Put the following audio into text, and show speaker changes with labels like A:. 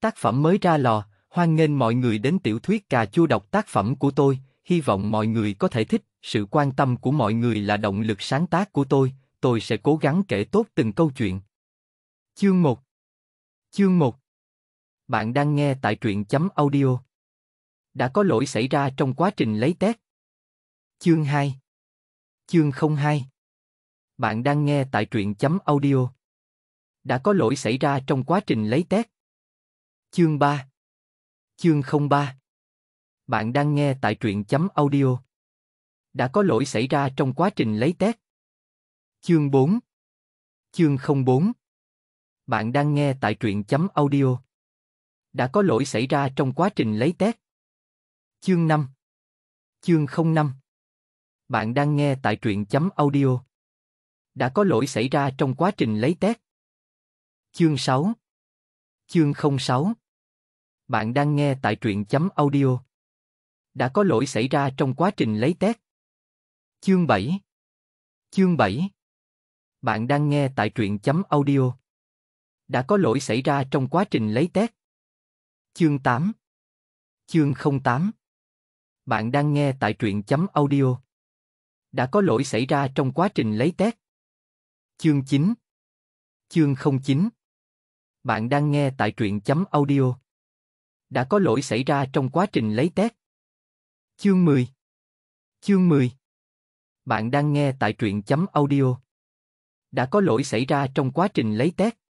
A: Tác phẩm mới ra lò, hoan nghênh mọi người đến tiểu thuyết cà chua đọc tác phẩm của tôi, hy vọng mọi người có thể thích, sự quan tâm của mọi người là động lực sáng tác của tôi, tôi sẽ cố gắng kể tốt từng câu chuyện. Chương 1 Chương 1
B: Bạn đang nghe tại truyện chấm audio. Đã có lỗi xảy ra trong quá trình lấy test. Chương 2 Chương 02 Bạn đang nghe tại truyện chấm audio. Đã có lỗi xảy ra trong quá trình lấy test. Chương 3 Chương 03 Bạn đang nghe tại truyện chấm audio. Đã có lỗi xảy ra trong quá trình lấy test. Chương 4 Chương 04 Bạn đang nghe tại truyện chấm audio. Đã có lỗi xảy ra trong quá trình lấy test. Chương 5 Chương 05 Bạn đang nghe tại truyện chấm audio. Đã có lỗi xảy ra trong quá trình lấy test. Chương 6 Chương 06 bạn đang nghe tại truyện chấm audio. Đã có lỗi xảy ra trong quá trình lấy test. Chương 7 Chương 7 Bạn đang nghe tại truyện chấm audio. Đã có lỗi xảy ra trong quá trình lấy test. Chương 8 Chương 08 Bạn đang nghe tại truyện chấm audio. Đã có lỗi xảy ra trong quá trình lấy test. Chương 9 Chương 09 Bạn đang nghe tại truyện chấm audio đã có lỗi xảy ra trong quá trình lấy test. Chương 10 Chương 10 Bạn đang nghe tại truyện chấm audio. Đã có lỗi xảy ra trong quá trình lấy test.